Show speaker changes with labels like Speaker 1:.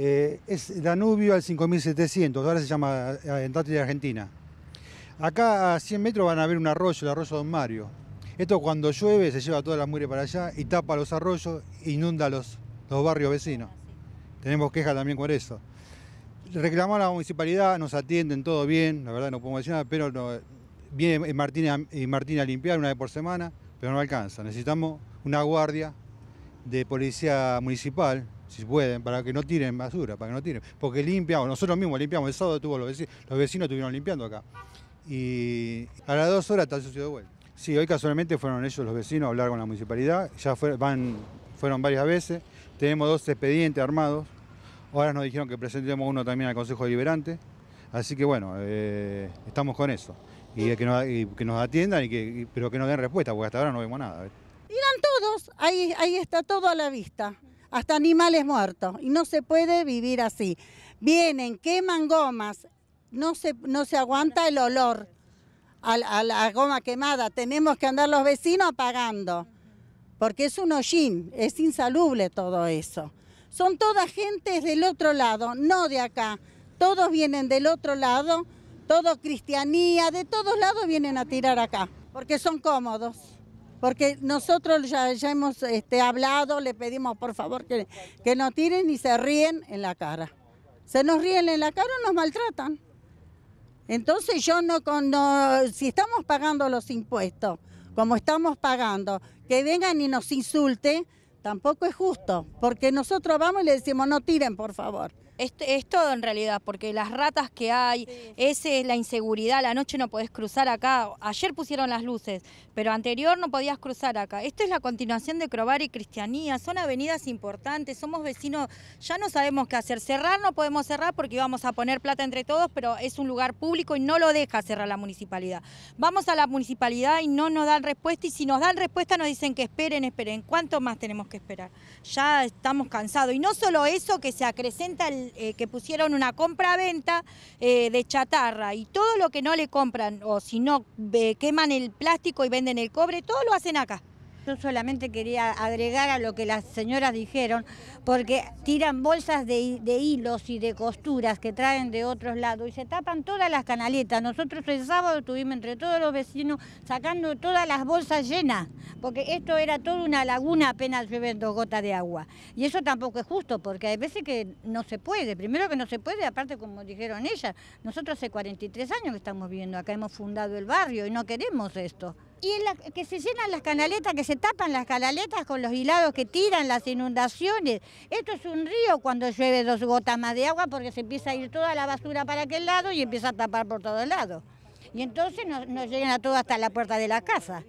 Speaker 1: Eh, es Danubio al 5700, ahora se llama eh, de Argentina. Acá a 100 metros van a ver un arroyo, el arroyo Don Mario. Esto cuando llueve se lleva toda la mugre para allá y tapa los arroyos, inunda los, los barrios vecinos. Tenemos queja también con eso. Reclamamos a la municipalidad, nos atienden todo bien, la verdad no podemos decir pero viene Martina, Martina a limpiar una vez por semana, pero no alcanza. Necesitamos una guardia de policía municipal si pueden, para que no tiren basura, para que no tiren. Porque limpiamos, nosotros mismos limpiamos, el sábado tuvo los vecinos, los vecinos estuvieron limpiando acá. Y a las dos horas está sucio de vuelta. Sí, hoy casualmente fueron ellos los vecinos a hablar con la municipalidad, ya van, fueron varias veces, tenemos dos expedientes armados, ahora nos dijeron que presentemos uno también al Consejo Deliberante, así que bueno, eh, estamos con eso, y que nos, atiendan, y que, pero que nos den respuesta, porque hasta ahora no vemos nada.
Speaker 2: Irán todos, ahí, ahí está todo a la vista hasta animales muertos. Y no se puede vivir así. Vienen, queman gomas, no se, no se aguanta el olor a, la goma quemada. Tenemos que andar los vecinos apagando, porque es un hollín, es insalubre todo eso. Son todas gentes del otro lado, no de acá. Todos vienen del otro lado, todo cristianía, de todos lados vienen a tirar acá, porque son cómodos porque nosotros ya, ya hemos este, hablado, le pedimos por favor que, no tiren y se ríen en la cara. Se nos ríen en la cara o nos maltratan. Entonces yo no, no, si estamos pagando los impuestos, como estamos pagando, que vengan y nos insulten, tampoco es justo, porque nosotros vamos y le decimos, no tiren, por favor. Este, es, todo en realidad, porque las ratas que hay,
Speaker 3: esa es la inseguridad, la noche no podés cruzar acá, ayer pusieron las luces, pero anterior no podías cruzar acá. Esto es la continuación de Crobar y Cristianía, son avenidas importantes, somos vecinos, ya no sabemos qué hacer. Cerrar no podemos cerrar porque íbamos a poner plata entre todos, pero es un lugar público y no lo deja cerrar la municipalidad. Vamos a la municipalidad y no nos dan respuesta y si nos dan respuesta nos dicen que esperen, esperen. ¿Cuánto más tenemos que esperar? Ya estamos cansados. Y no solo eso, que se acrecenta el eh, que pusieron una compra-venta eh, de chatarra
Speaker 4: y todo lo que no le compran o si no eh, queman el plástico y venden el cobre, todo lo hacen acá. Yo solamente quería agregar a lo que las señoras dijeron, porque tiran bolsas de, hilos y de costuras que traen de otros lados y se tapan todas las canaletas. Nosotros el sábado estuvimos entre todos los vecinos sacando todas las bolsas llenas, porque esto era toda una laguna apenas lleven dos gotas de agua. Y eso tampoco es justo, porque hay veces que no se puede. Primero que no se puede, aparte como dijeron ellas, nosotros hace 43 años que estamos viviendo acá, hemos fundado el barrio y no queremos esto. Y que se llenan las canaletas, que se tapan las canaletas con los hilados que tiran las inundaciones. Esto es un río cuando llueve dos gotas más de agua porque se empieza a ir toda la basura para aquel lado y empieza a tapar por todos lados. Y entonces nos, nos llegan a todo hasta la puerta de la casa.